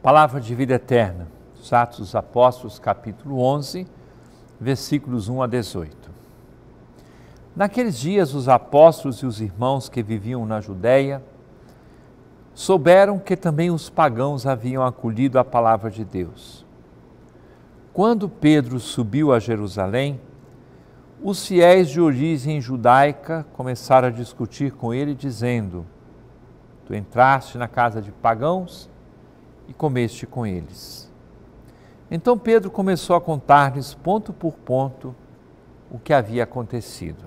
Palavra de vida eterna, os Atos dos Apóstolos, capítulo 11, versículos 1 a 18. Naqueles dias, os apóstolos e os irmãos que viviam na Judéia souberam que também os pagãos haviam acolhido a palavra de Deus. Quando Pedro subiu a Jerusalém, os fiéis de origem judaica começaram a discutir com ele, dizendo: Tu entraste na casa de pagãos e comeste com eles. Então Pedro começou a contar-lhes ponto por ponto o que havia acontecido.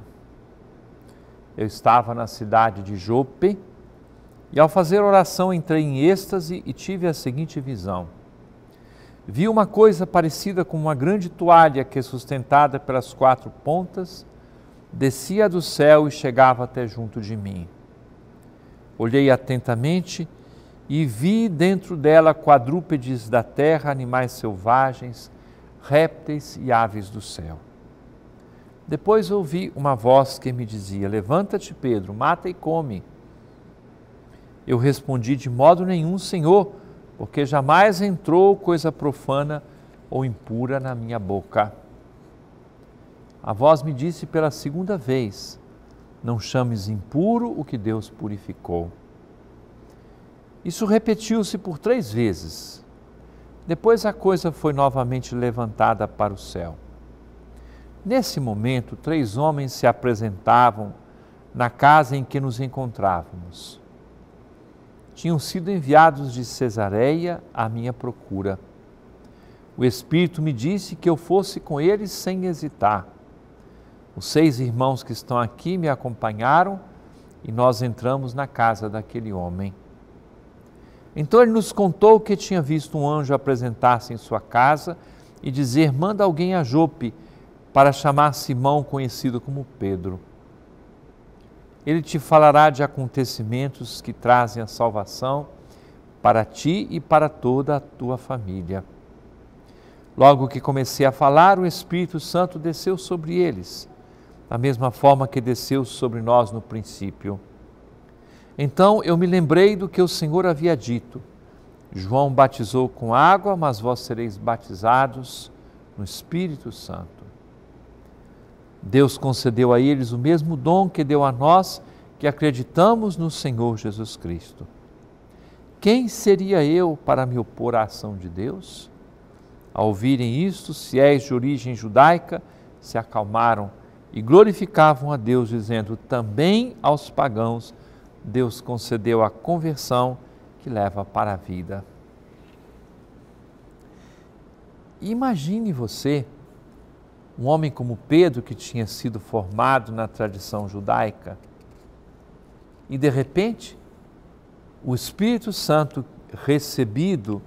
Eu estava na cidade de Jope e, ao fazer oração, entrei em êxtase e tive a seguinte visão. Vi uma coisa parecida com uma grande toalha que, sustentada pelas quatro pontas, descia do céu e chegava até junto de mim. Olhei atentamente e e vi dentro dela quadrúpedes da terra, animais selvagens, répteis e aves do céu. Depois ouvi uma voz que me dizia: Levanta-te, Pedro, mata e come. Eu respondi: De modo nenhum, Senhor, porque jamais entrou coisa profana ou impura na minha boca. A voz me disse pela segunda vez: Não chames impuro o que Deus purificou. Isso repetiu-se por três vezes. Depois a coisa foi novamente levantada para o céu. Nesse momento, três homens se apresentavam na casa em que nos encontrávamos. Tinham sido enviados de Cesareia à minha procura. O Espírito me disse que eu fosse com eles sem hesitar. Os seis irmãos que estão aqui me acompanharam e nós entramos na casa daquele homem. Então ele nos contou que tinha visto um anjo apresentar-se em sua casa e dizer: Manda alguém a Jope para chamar Simão, conhecido como Pedro. Ele te falará de acontecimentos que trazem a salvação para ti e para toda a tua família. Logo que comecei a falar, o Espírito Santo desceu sobre eles, da mesma forma que desceu sobre nós no princípio. Então eu me lembrei do que o Senhor havia dito. João batizou com água, mas vós sereis batizados no Espírito Santo. Deus concedeu a eles o mesmo dom que deu a nós que acreditamos no Senhor Jesus Cristo. Quem seria eu para me opor à ação de Deus? Ao ouvirem isto, se és de origem judaica, se acalmaram e glorificavam a Deus, dizendo: Também aos pagãos Deus concedeu a conversão que leva para a vida. Imagine você, um homem como Pedro, que tinha sido formado na tradição judaica, e de repente o Espírito Santo recebido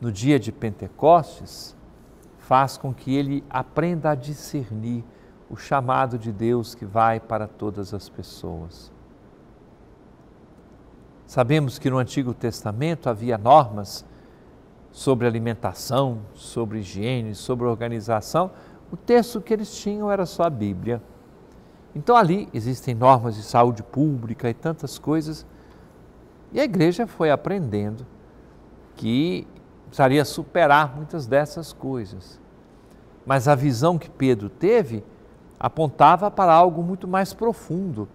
no dia de Pentecostes faz com que ele aprenda a discernir o chamado de Deus que vai para todas as pessoas. Sabemos que no Antigo Testamento havia normas sobre alimentação, sobre higiene, sobre organização. O texto que eles tinham era só a Bíblia. Então ali existem normas de saúde pública e tantas coisas. E a igreja foi aprendendo que precisaria superar muitas dessas coisas. Mas a visão que Pedro teve apontava para algo muito mais profundo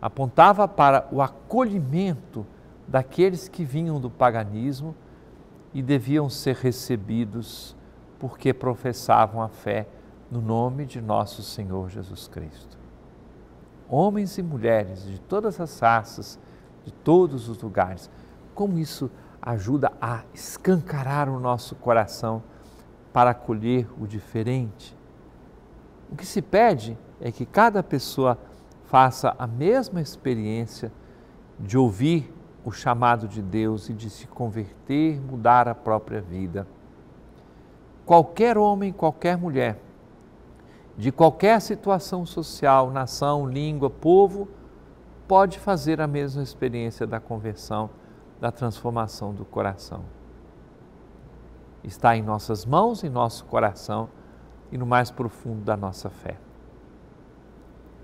apontava para o acolhimento daqueles que vinham do paganismo e deviam ser recebidos porque professavam a fé no nome de nosso Senhor Jesus Cristo. Homens e mulheres de todas as raças, de todos os lugares, como isso ajuda a escancarar o nosso coração para acolher o diferente. O que se pede é que cada pessoa faça a mesma experiência de ouvir o chamado de Deus e de se converter, mudar a própria vida. Qualquer homem, qualquer mulher, de qualquer situação social, nação, língua, povo, pode fazer a mesma experiência da conversão, da transformação do coração. Está em nossas mãos, em nosso coração e no mais profundo da nossa fé